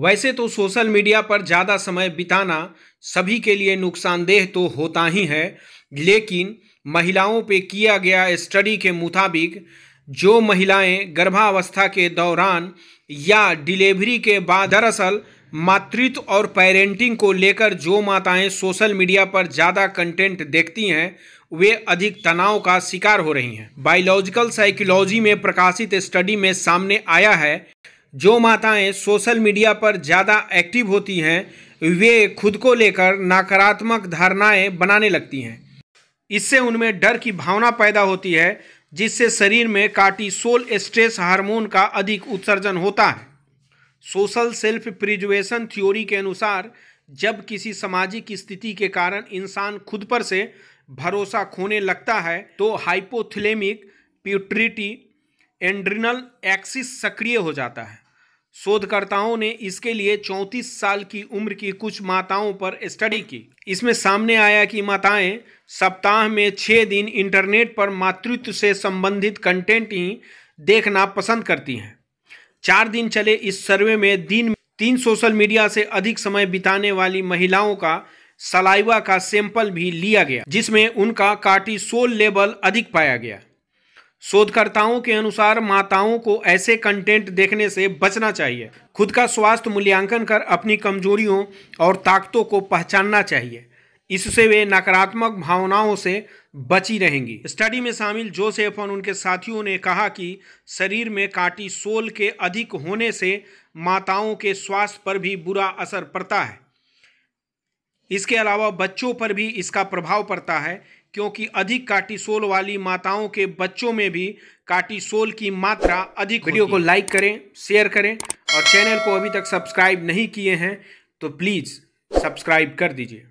वैसे तो social media पर ज़्यादा समय बिताना सभी के लिए नुकसानदेह तो होता ही है लेकिन महिलाओं पे किया गया स्टडी के मुताबिक जो महिलाएं गर्भावस्था के दौरान या डिलीवरी के बाद दरअसल मातृत्व और पेरेंटिंग को लेकर जो माताएं सोशल मीडिया पर ज़्यादा कंटेंट देखती हैं वे अधिक तनाव का शिकार हो रही हैं बायोलॉजिकल साइकोलॉजी में प्रकाशित स्टडी में सामने आया है जो माताएं सोशल मीडिया पर ज़्यादा एक्टिव होती हैं वे खुद को लेकर नकारात्मक धारणाएं बनाने लगती हैं इससे उनमें डर की भावना पैदा होती है जिससे शरीर में सोल स्ट्रेस हार्मोन का अधिक उत्सर्जन होता है सोशल सेल्फ प्रिजुएशन थ्योरी के अनुसार जब किसी सामाजिक स्थिति के कारण इंसान खुद पर से भरोसा खोने लगता है तो हाइपोथिलेमिक प्यूट्रिटी एंड्रिनल एक्सिस सक्रिय हो जाता है शोधकर्ताओं ने इसके लिए 34 साल की उम्र की कुछ माताओं पर स्टडी की इसमें सामने आया कि माताएं सप्ताह में छः दिन इंटरनेट पर मातृत्व से संबंधित कंटेंट ही देखना पसंद करती हैं चार दिन चले इस सर्वे में दिन तीन सोशल मीडिया से अधिक समय बिताने वाली महिलाओं का सलाइवा का सैंपल भी लिया गया जिसमें उनका कार्टिसोल लेवल अधिक पाया गया शोधकर्ताओं के अनुसार माताओं को ऐसे कंटेंट देखने से बचना चाहिए खुद का स्वास्थ्य मूल्यांकन कर अपनी कमजोरियों और ताकतों को पहचानना चाहिए इससे वे नकारात्मक भावनाओं से बची रहेंगी स्टडी में शामिल जोसेफ और उनके साथियों ने कहा कि शरीर में काटी सोल के अधिक होने से माताओं के स्वास्थ्य पर भी बुरा असर पड़ता है इसके अलावा बच्चों पर भी इसका प्रभाव पड़ता है क्योंकि अधिक काटिसोल वाली माताओं के बच्चों में भी काटिसोल की मात्रा अधिक वीडियो को लाइक करें शेयर करें और चैनल को अभी तक सब्सक्राइब नहीं किए हैं तो प्लीज़ सब्सक्राइब कर दीजिए